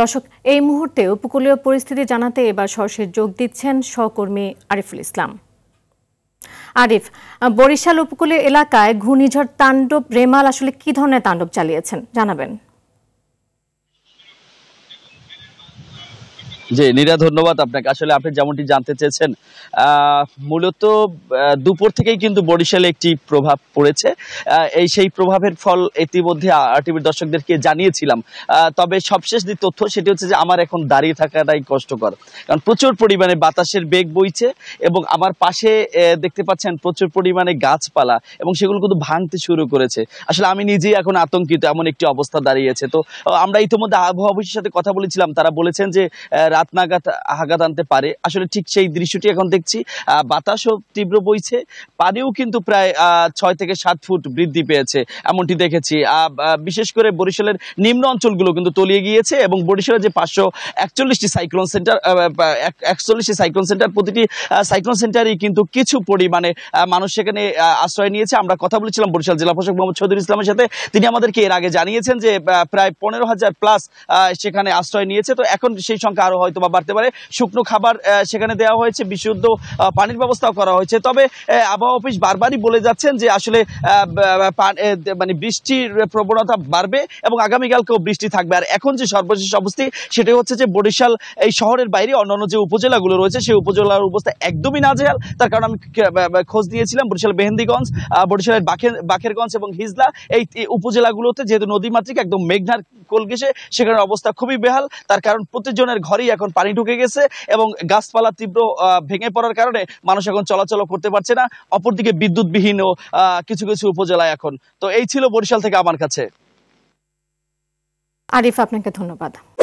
দর্শক এই মুহূর্তে উপকূলীয় পরিস্থিতি জানাতে এবার সরষে যোগ দিচ্ছেন সহকর্মী আরিফুল ইসলাম আরিফ বরিশাল উপকূলীয় এলাকায় ঘূর্ণিঝড় তাণ্ডব রেমাল আসলে কি ধরনের তাণ্ডব চালিয়েছেন জানাবেন জি নীরা ধন্যবাদ আপনাকে আসলে আপনি যেমনটি জানতে চেয়েছেন মূলত দুপুর থেকেই কিন্তু বরিশালে একটি প্রভাব পড়েছে এই সেই প্রভাবের ফল ইতিমধ্যে টিভির দর্শকদেরকে জানিয়েছিলাম তবে সবশেষ যে তথ্য সেটি হচ্ছে যে আমার এখন দাঁড়িয়ে থাকাটাই কষ্টকর কারণ প্রচুর পরিমাণে বাতাসের বেগ বইছে এবং আমার পাশে দেখতে পাচ্ছেন প্রচুর পরিমাণে গাছপালা এবং সেগুলো কিন্তু ভাঙতে শুরু করেছে আসলে আমি নিজেই এখন আতঙ্কিত এমন একটি অবস্থা দাঁড়িয়েছে তো আমরা ইতিমধ্যে আবহাওয়া সাথে কথা বলেছিলাম তারা বলেছেন যে রাত নাগাদ আঘাত আনতে পারে আসলে ঠিক সেই দৃশ্যটি এখন দেখছি বাতাসও তীব্র বইছে পানিও কিন্তু প্রায় ছয় থেকে সাত ফুট বৃদ্ধি পেয়েছে এমনটি দেখেছি বিশেষ করে বরিশালের নিম্ন অঞ্চলগুলো কিন্তু তলিয়ে গিয়েছে এবং বরিশালের যে পাঁচশো একচল্লিশটি সাইক্লোন সেন্টার একচল্লিশটি সাইক্লোন সেন্টার প্রতিটি সাইক্লোন সেন্টারই কিন্তু কিছু পরিমাণে মানুষ সেখানে আশ্রয় নিয়েছে আমরা কথা বলেছিলাম বরিশাল জেলা প্রশাসক মোহাম্মদ চৌধুরী ইসলামের সাথে তিনি আমাদেরকে এর আগে জানিয়েছেন যে প্রায় পনেরো হাজার প্লাস সেখানে আশ্রয় নিয়েছে তো এখন সেই সংখ্যা আরও হয়তো বা বাড়তে পারে শুকনো খাবার সেখানে দেওয়া হয়েছে বিশুদ্ধ পানির ব্যবস্থাও করা হয়েছে তবে আবহাওয়া অফিস বারবারই বলে যাচ্ছেন যে আসলে মানে বৃষ্টির প্রবণতা বাড়বে এবং আগামীকালকেও বৃষ্টি থাকবে আর এখন যে সর্বশেষ অবস্থি সেটা হচ্ছে যে বরিশাল এই শহরের বাইরে অন্যান্য যে উপজেলাগুলো রয়েছে সেই উপজেলার অবস্থা একদমই নাজেহাল তার কারণ আমি খোঁজ দিয়েছিলাম বরিশাল মেহেন্দিগঞ্জ বরিশালের বাখের বাখেরগঞ্জ এবং হিজলা এই উপজেলাগুলোতে যেহেতু নদীমাত্রিক একদম মেঘনার কলগেসে সেখানে অবস্থা খুবই বেহাল তার কারণ প্রতিজনের ঘরেই এখন পানি ঢুকে গেছে এবং গাছপালা তীব্র ভেঙে পড়ার কারণে মানুষ এখন চলাচল করতে পারছে না অপরদিকে ও কিছু কিছু উপজেলায় এখন তো এই ছিল বরিশাল থেকে আমার কাছে আরিফ আপনাকে ধন্যবাদ